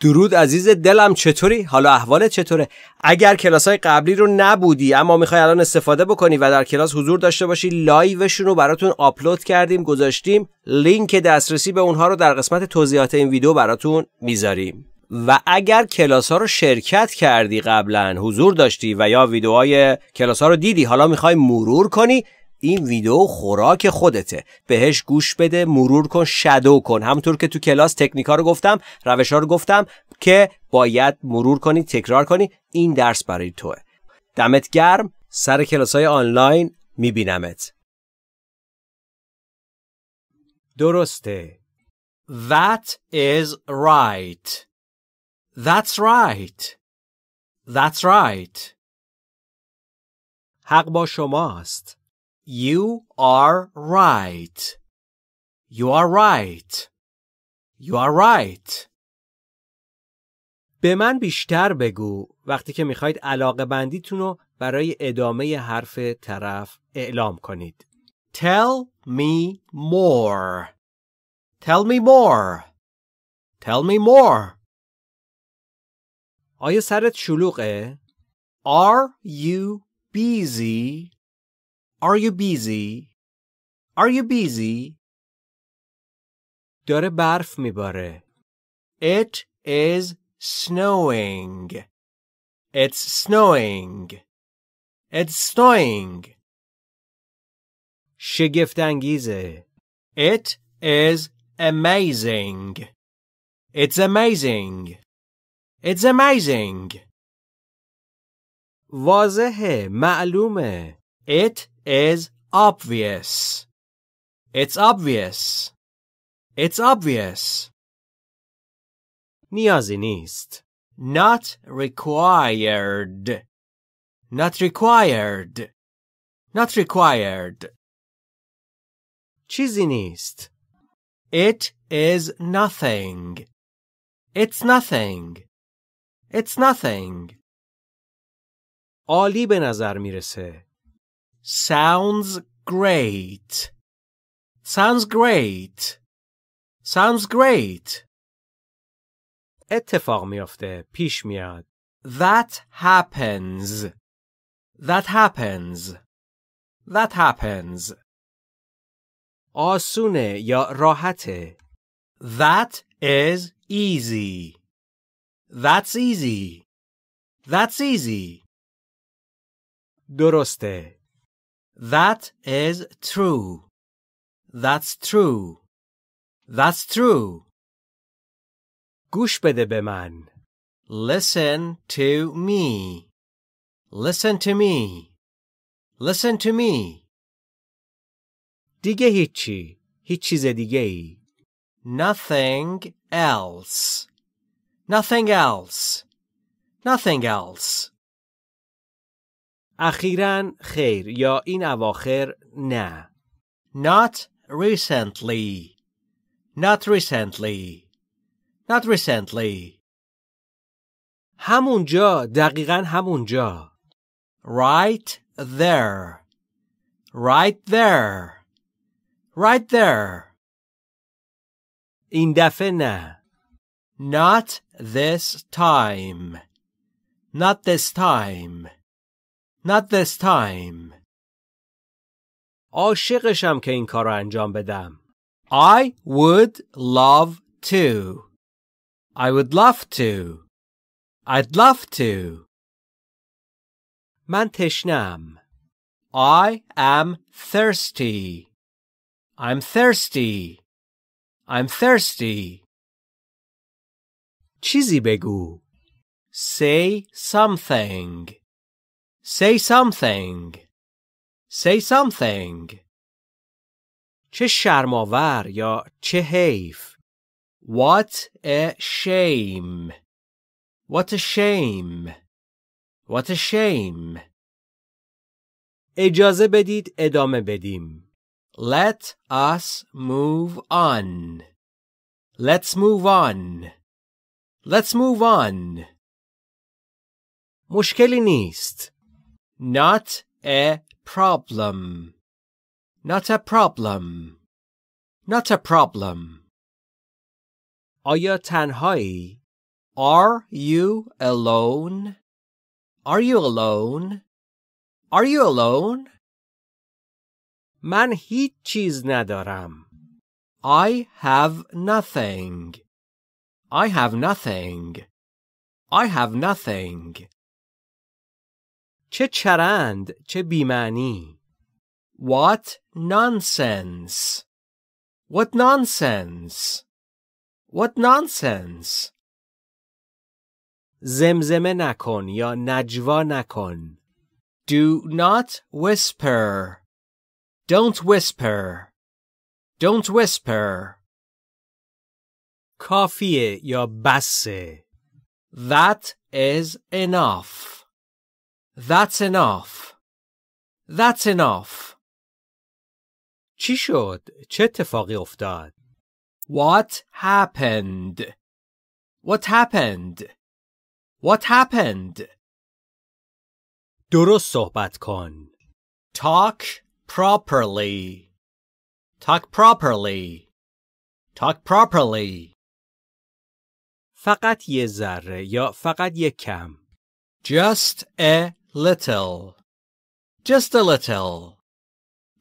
درود عزیز دلم چطوری حالا احوالت چطوره اگر کلاس های قبلی رو نبودی اما میخوای الان استفاده بکنی و در کلاس حضور داشته باشی لایوشون رو براتون آپلود کردیم گذاشتیم لینک دسترسی به اونها رو در قسمت توضیحات این ویدیو براتون میذاریم و اگر کلاس ها رو شرکت کردی قبلا حضور داشتی و یا ویدیوهای کلاس ها رو دیدی حالا میخوای مرور کنی این ویدیو خوراک خودته بهش گوش بده مرور کن شدو کن همونطور که تو کلاس ها رو گفتم روش ها رو گفتم که باید مرور کنی تکرار کنی این درس برای توه دمت گرم سر کلاس های آنلاین میبینمت درسته That is right That's right That's right حق با شماست You are right. You are right. You are right. به من بیشتر بگو وقتی که میخواید علاقه بندیتون رو برای ادامه حرف طرف اعلام کنید. Tell me more. Tell me more. Tell me more. آیا سرت شلوغه؟ Are you busy? Are you busy? Are you busy? داره برف میباره. It is snowing. It's snowing. It's snowing. شگفت انگیزه. It is amazing. It's amazing. It's amazing. واضحه. معلومه. It is obvious. It's obvious. It's obvious. نیازی نیست. Not required. Not required. Not required. چیزی نیست. It is nothing. It's nothing. It's nothing. عالی به نظر میرسه. Sounds great. Sounds great. Sounds great. اتفاق میافته. پیش میاد. That happens. That happens. That happens. آسونه یا راحته. That is easy. That's easy. That's easy. درسته. That is true. That's true. That's true. گوش بده به من. Listen to me. Listen to me. Listen to me. دیگه هیچی. هیچ چیز دیگه ای. Nothing else. Nothing else. Nothing else. اخیرا خیر یا این اواخر نه Not recently Not recently Not recently همونجا دقیقا همونجا Right there Right there Right there این دفعه نه Not this time Not this time Not this time. عاشقشم که این کار انجام بدم. I would love to. I would love to. I'd love to. من تشنم. I am thirsty. I'm thirsty. I'm thirsty. چیزی بگو. Say something. Say something. Say something. چه شرماور یا چه حیف. What a shame. What a shame. What a shame. اجازه بدید ادامه بدیم. Let us move on. Let's move on. Let's move on. مشکلی نیست. Not a problem. Not a problem. Not a problem. آیا تنهایی؟ Are you alone? Are you alone? Are you alone? من هیچ چیز ندارم. I have nothing. I have nothing. I have nothing. چه چرند چه بیمعنی What nonsense What nonsense What nonsense زمزمه نکن یا نجوا نکن Do not whisper Don't whisper Don't whisper کافیه یا بسه That is enough that's enough. That's enough. چی شد؟ چه اتفاقی افتاد؟ What happened? What happened? What happened? درست صحبت کن. Talk properly. Talk properly. Talk properly. فقط یه ذره یا فقط یه کم. Just a little, just a little,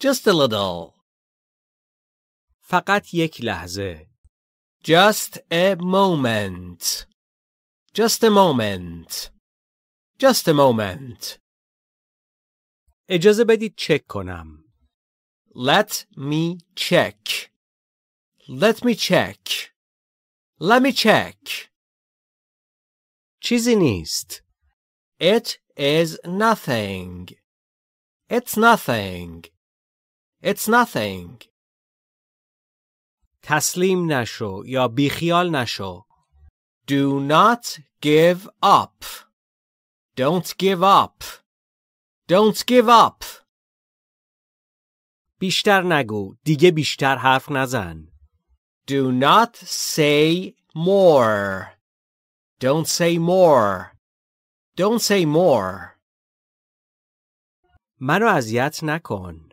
just a little. فقط یک لحظه. Just a moment, just a moment, just a moment. اجازه بدید چک کنم. Let me check. Let me check. Let me check. چیزی نیست. It is nothing. It's nothing. It's nothing. تسلیم نشو یا بیخیال نشو. Do not give up. Don't give up. Don't give up. بیشتر نگو. دیگه بیشتر حرف نزن. Do not say more. Don't say more. Don't say more. منو اذیت نکن.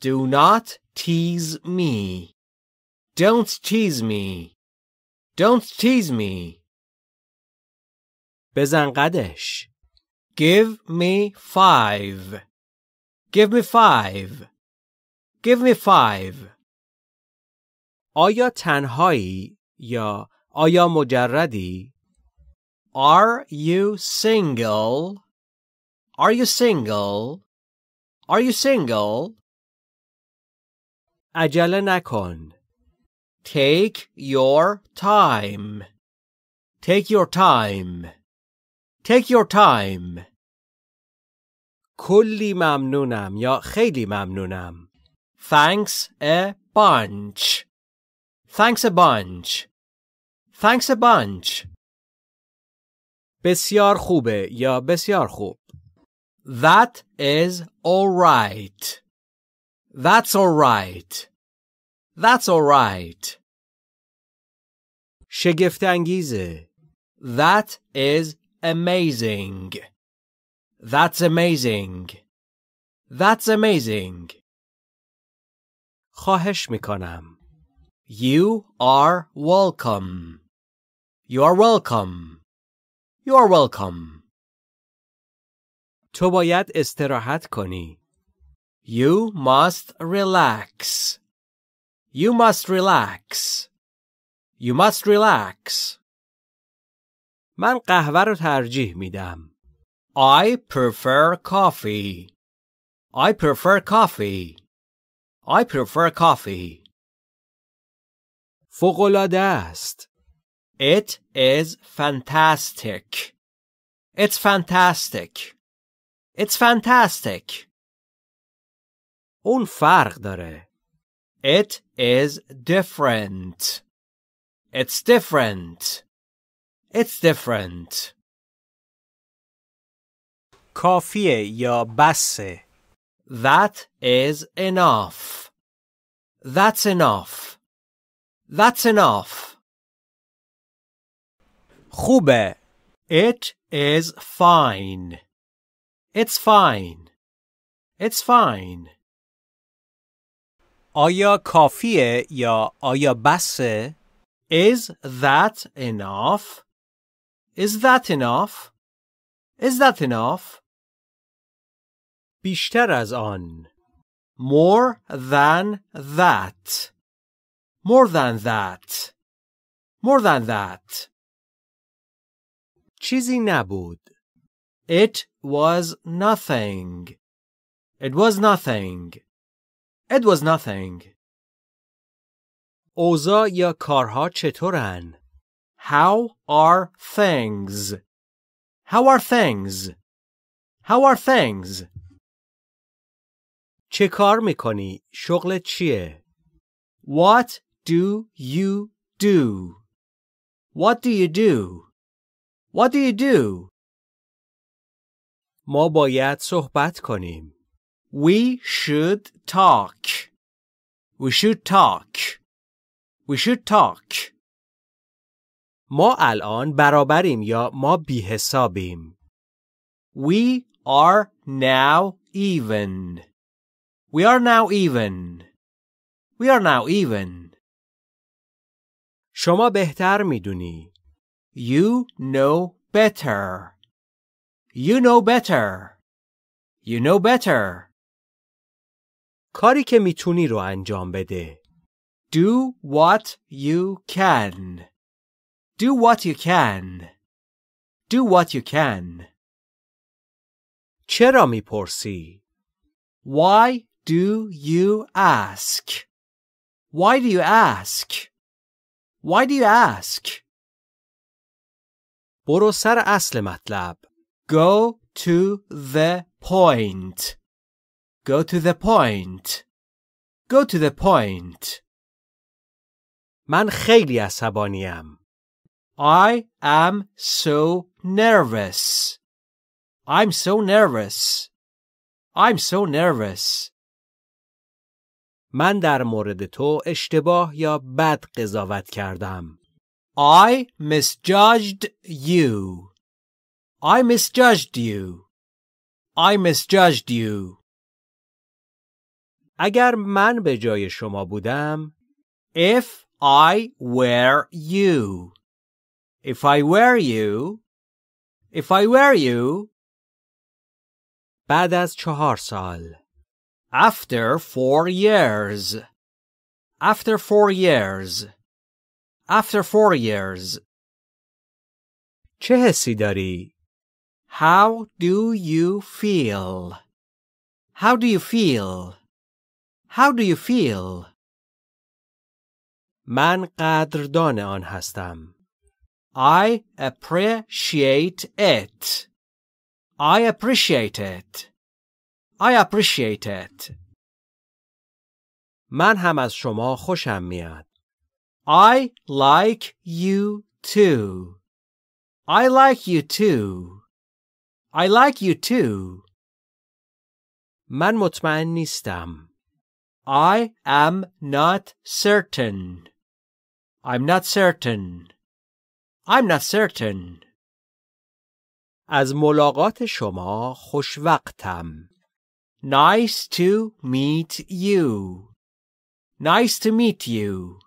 Do not tease me. Don't tease me. Don't tease me. بزن قدش. Give me five. Give me five. Give me five. آیا تنهایی یا آیا مجردی؟ are you single? Are you single? Are you single? عجله نکن. Take your time. Take your time. Take your time. کلی ممنونم یا خیلی ممنونم. Thanks a bunch. Thanks a bunch. Thanks a bunch. بسیار خوبه یا بسیار خوب. That is alright. That's alright. That's alright. شگفت انگیزه. That is amazing. That's amazing. That's amazing. خواهش میکنم. You are welcome. You are welcome. You're welcome. تو باید استراحت کنی. You must relax. You must relax. You must relax. من قهوه رو ترجیح میدم. I prefer coffee. I prefer coffee. I prefer coffee. فوق‌العاده است. It is fantastic. It's fantastic. It's fantastic. اون فرق داره. It is different. It's different. It's different. کافیه یا بسه. That is enough. That's enough. That's enough. خوبه. It is fine. It's fine. It's fine. آیا کافیه یا آیا بسه؟ Is that enough? Is that enough? Is that enough? بیشتر از آن. More than that. More than that. More than that. چیزی نبود. It was nothing. It was nothing. It was nothing. Oza یا کارها چطورن؟ How are things? How are things? How are things? چه کار میکنی؟ شغل چیه؟ What do you do? What do you do? What do you do? ما باید صحبت کنیم. We should talk. We should talk. We should talk. ما الان برابریم یا ما بی حسابیم. We are now even. We are now even. We are now even. شما بهتر میدونی. You know better. You know better. You know better. کاری که میتونی رو انجام بده. Do what you can. Do what you can. Do what you can. چرا میپرسی؟ Why do you ask? Why do you ask? Why do you ask? برو سر اصل مطلب Go to the point Go to the point Go to the point من خیلی عصبانیم I am so nervous I'm so nervous I'm so nervous من در مورد تو اشتباه یا بد قضاوت کردم I misjudged you. I misjudged you. I misjudged you. اگر من به جای شما بودم If I were you If I were you If I were you بعد از چهار سال After four years After four years after four years. چه حسی داری؟ How do you feel? How do you feel? How do you feel? من قدردان آن هستم. I appreciate it. I appreciate it. I appreciate it. من هم از شما خوشم میاد. I like you too. I like you too. I like you too. من مطمئن نیستم. I am not certain. I'm not certain. I'm not certain. از ملاقات شما خوش Nice to meet you. Nice to meet you.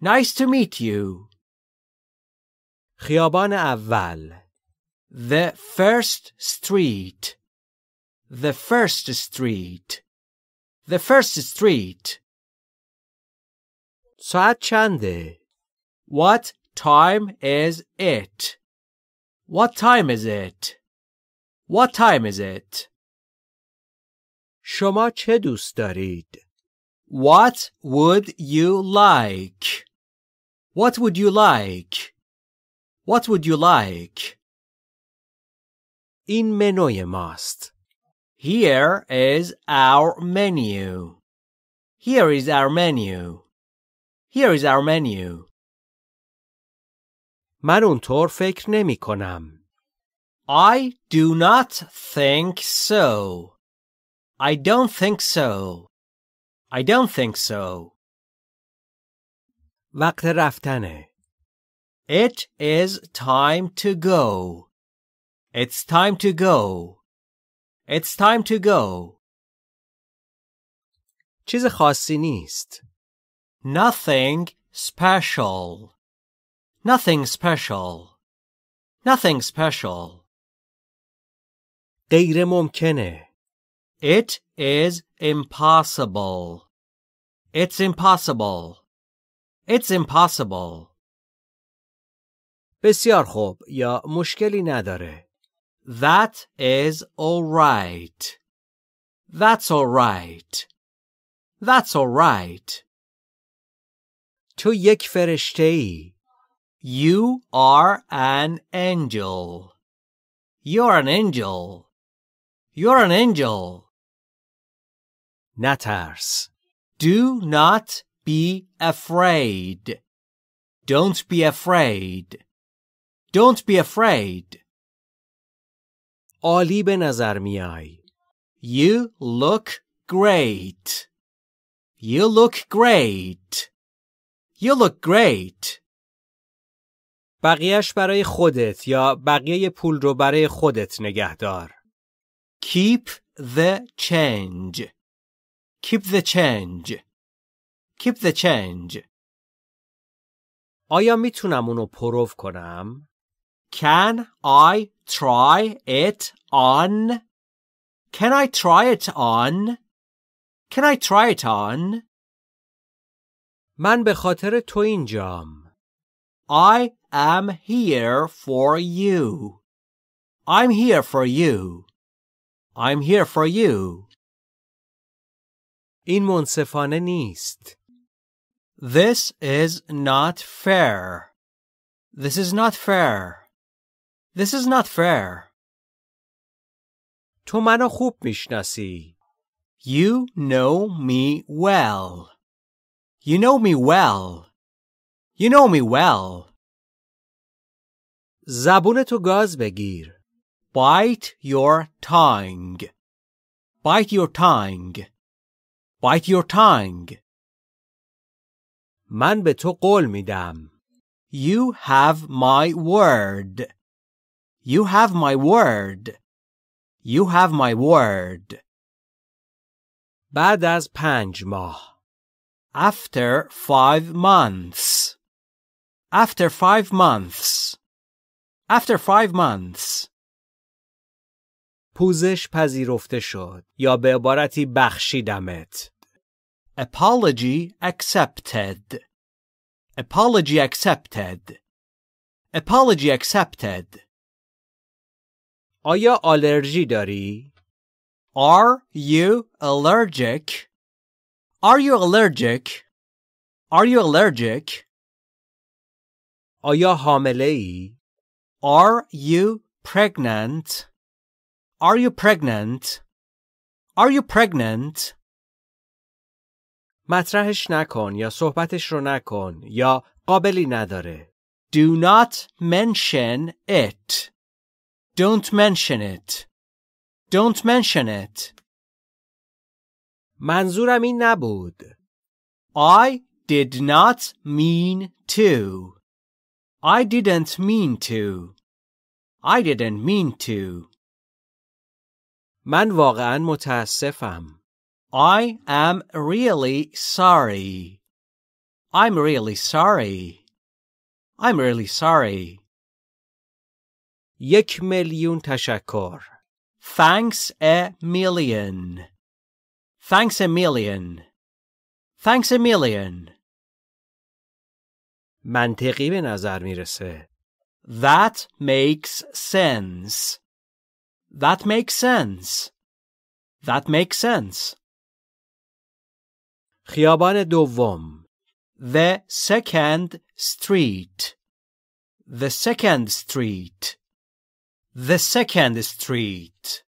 Nice to meet you. خیابان اول The first street The first street The first street ساعت چنده What time is it? What time is it? What time is it? شما چه دوست دارید؟ what would you like? What would you like? What would you like? In منوی ماست. Here is our menu. Here is our menu. Here is our menu. من اونطور فکر نمی کنم. I do not think so. I don't think so. I don't think so. وقت رفتنه. It is time to go. It's time to go. It's time to go. چیز خاصی نیست. Nothing special. Nothing special. Nothing special. غیر ممکنه. It is impossible. It's impossible. It's impossible. بسیار خوب یا مشکلی نداره. That is all right. That's all right. That's all right. تو یک فرشته ای. You are an angel. You're an angel. You're an angel. نترس Do not be afraid Don't be afraid Don't be afraid عالی به نظر میای You look great You look great You look great بقیهش برای خودت یا بقیه پول رو برای خودت نگهدار Keep the change. Keep the change. Keep the change. آیا میتونم اونو پروف کنم؟ Can I try it on? Can I try it on? Can I try it on? من به خاطر تو اینجام. I am here for you. I'm here for you. I'm here for you. این منصفانه نیست. This is not fair. This is not fair. This is not fair. تو منو خوب میشناسی. You know me well. You know me well. You know me well. زبون تو گاز بگیر. Bite your tongue. Bite your tongue. Bite your tongue. من به تو قول میدم. You have my word. You have my word. You have my word. بعد از پنج ماه. After five months. After five months. After five months. پوزش پذیرفته شد یا به عبارتی بخشیدمت. Apology accepted. Apology accepted. Apology accepted. آیا آلرژی داری؟ Are you allergic? Are you allergic? Are you allergic? آیا حامله ای؟ Are you pregnant? Are you pregnant? Are you pregnant? مطرحش نکن یا صحبتش رو نکن یا قابلی نداره. Do not mention it. Don't mention it. Don't mention it. منظورم این نبود. I did not mean to. I didn't mean to. I didn't mean to. من واقعا متاسفم. I am really sorry. I'm really sorry. I'm really sorry. یک میلیون تشکر. Thanks a million. Thanks a million. Thanks a million. منطقی به نظر میرسه. That makes sense. That makes sense. That makes sense. خیابان دوم The second street The second street The second street